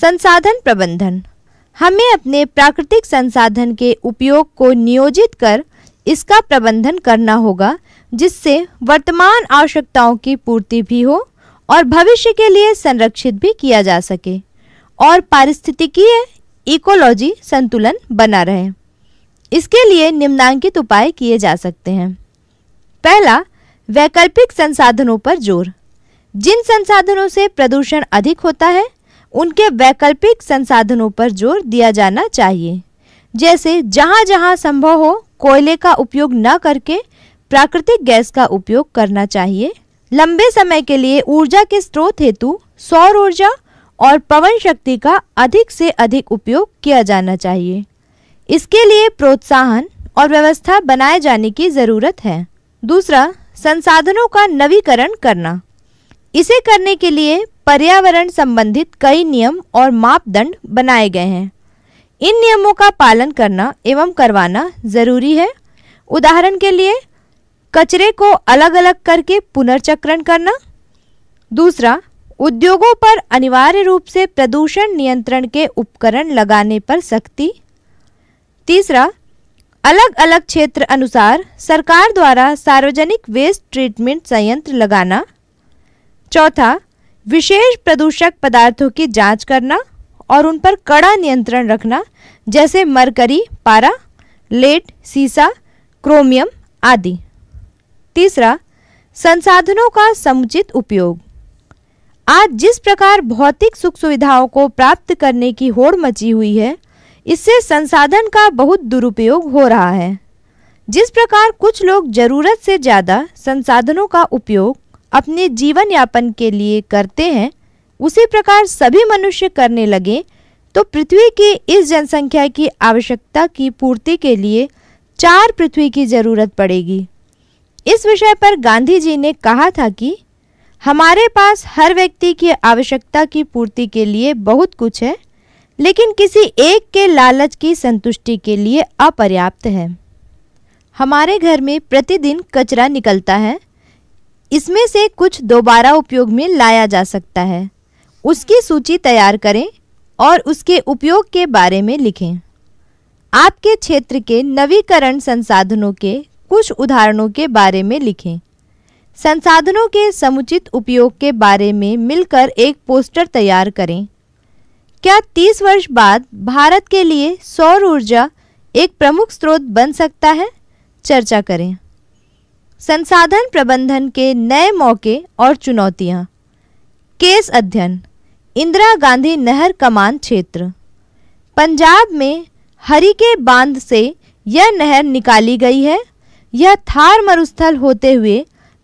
संसाधन प्रबंधन हमें अपने प्राकृतिक संसाधन के उपयोग को नियोजित कर इसका प्रबंधन करना होगा जिससे वर्तमान आवश्यकताओं की पूर्ति भी हो और भविष्य के लिए संरक्षित भी किया जा सके और पारिस्थितिकीय इकोलॉजी संतुलन बना रहे इसके लिए निम्नांकित उपाय किए जा सकते हैं पहला वैकल्पिक संसाधनों पर जोर जिन संसाधनों से प्रदूषण अधिक होता है उनके वैकल्पिक संसाधनों पर जोर दिया जाना चाहिए जैसे जहाँ जहाँ संभव हो कोयले का उपयोग न करके प्राकृतिक गैस का उपयोग करना चाहिए लंबे समय के लिए ऊर्जा के स्रोत हेतु सौर ऊर्जा और पवन शक्ति का अधिक से अधिक उपयोग किया जाना चाहिए इसके लिए प्रोत्साहन और व्यवस्था बनाए जाने की ज़रूरत है दूसरा संसाधनों का नवीकरण करना इसे करने के लिए पर्यावरण संबंधित कई नियम और मापदंड बनाए गए हैं इन नियमों का पालन करना एवं करवाना जरूरी है उदाहरण के लिए कचरे को अलग अलग करके पुनर्चक्रण करना दूसरा उद्योगों पर अनिवार्य रूप से प्रदूषण नियंत्रण के उपकरण लगाने पर सख्ती तीसरा अलग अलग क्षेत्र अनुसार सरकार द्वारा सार्वजनिक वेस्ट ट्रीटमेंट संयंत्र लगाना चौथा विशेष प्रदूषक पदार्थों की जांच करना और उन पर कड़ा नियंत्रण रखना जैसे मरकरी पारा लेड सीसा क्रोमियम आदि तीसरा संसाधनों का समुचित उपयोग आज जिस प्रकार भौतिक सुख सुविधाओं को प्राप्त करने की होड़ मची हुई है इससे संसाधन का बहुत दुरुपयोग हो रहा है जिस प्रकार कुछ लोग जरूरत से ज़्यादा संसाधनों का उपयोग अपने जीवन यापन के लिए करते हैं उसी प्रकार सभी मनुष्य करने लगे तो पृथ्वी की इस जनसंख्या की आवश्यकता की पूर्ति के लिए चार पृथ्वी की ज़रूरत पड़ेगी इस विषय पर गांधी जी ने कहा था कि हमारे पास हर व्यक्ति की आवश्यकता की पूर्ति के लिए बहुत कुछ है लेकिन किसी एक के लालच की संतुष्टि के लिए अपर्याप्त है हमारे घर में प्रतिदिन कचरा निकलता है इसमें से कुछ दोबारा उपयोग में लाया जा सकता है उसकी सूची तैयार करें और उसके उपयोग के बारे में लिखें आपके क्षेत्र के नवीकरण संसाधनों के कुछ उदाहरणों के बारे में लिखें संसाधनों के समुचित उपयोग के बारे में मिलकर एक पोस्टर तैयार करें क्या 30 वर्ष बाद भारत के लिए सौर ऊर्जा एक प्रमुख स्रोत बन सकता है चर्चा करें संसाधन प्रबंधन के नए मौके और चुनौतियाँ केस अध्ययन इंदिरा गांधी नहर कमान क्षेत्र पंजाब में हरी के बांध से यह नहर निकाली गई है यह थार मरुस्थल होते हुए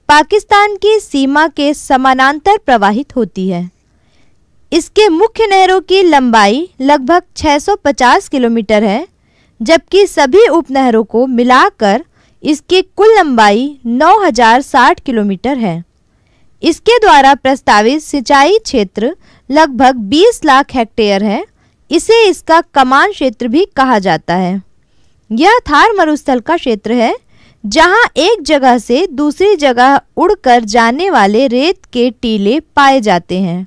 पाकिस्तान की सीमा के समानांतर प्रवाहित होती है इसके मुख्य नहरों की लंबाई लगभग 650 किलोमीटर है जबकि सभी उपनहरों को मिलाकर इसकी कुल लंबाई 9,060 किलोमीटर है इसके द्वारा प्रस्तावित सिंचाई क्षेत्र लगभग 20 लाख हेक्टेयर है इसे इसका कमान क्षेत्र भी कहा जाता है यह थार मरुस्थल का क्षेत्र है जहां एक जगह से दूसरी जगह उड़कर जाने वाले रेत के टीले पाए जाते हैं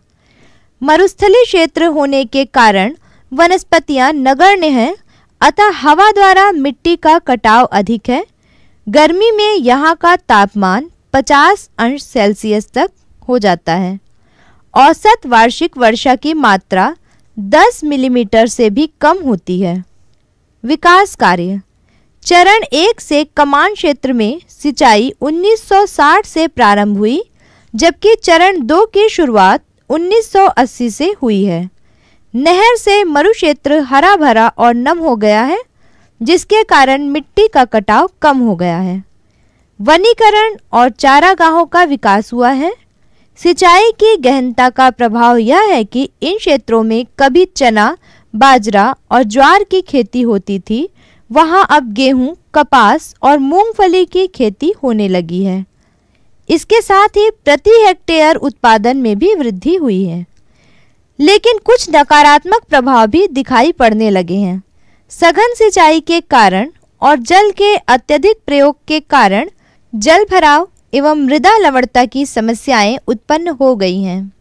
मरुस्थली क्षेत्र होने के कारण वनस्पतियां नगण्य हैं अतः हवा द्वारा मिट्टी का कटाव अधिक है गर्मी में यहाँ का तापमान 50 अंश सेल्सियस तक हो जाता है औसत वार्षिक वर्षा की मात्रा 10 मिलीमीटर से भी कम होती है विकास कार्य चरण एक से कमान क्षेत्र में सिंचाई 1960 से प्रारंभ हुई जबकि चरण दो की शुरुआत 1980 से हुई है नहर से मरुक्षेत्र हरा भरा और नम हो गया है जिसके कारण मिट्टी का कटाव कम हो गया है वनीकरण और चारागाहों का विकास हुआ है सिंचाई की गहनता का प्रभाव यह है कि इन क्षेत्रों में कभी चना बाजरा और ज्वार की खेती होती थी वहां अब गेहूं, कपास और मूंगफली की खेती होने लगी है इसके साथ ही प्रति हेक्टेयर उत्पादन में भी वृद्धि हुई है लेकिन कुछ नकारात्मक प्रभाव भी दिखाई पड़ने लगे हैं सघन सिंचाई के कारण और जल के अत्यधिक प्रयोग के कारण जल भराव एवं मृदा लवणता की समस्याएं उत्पन्न हो गई हैं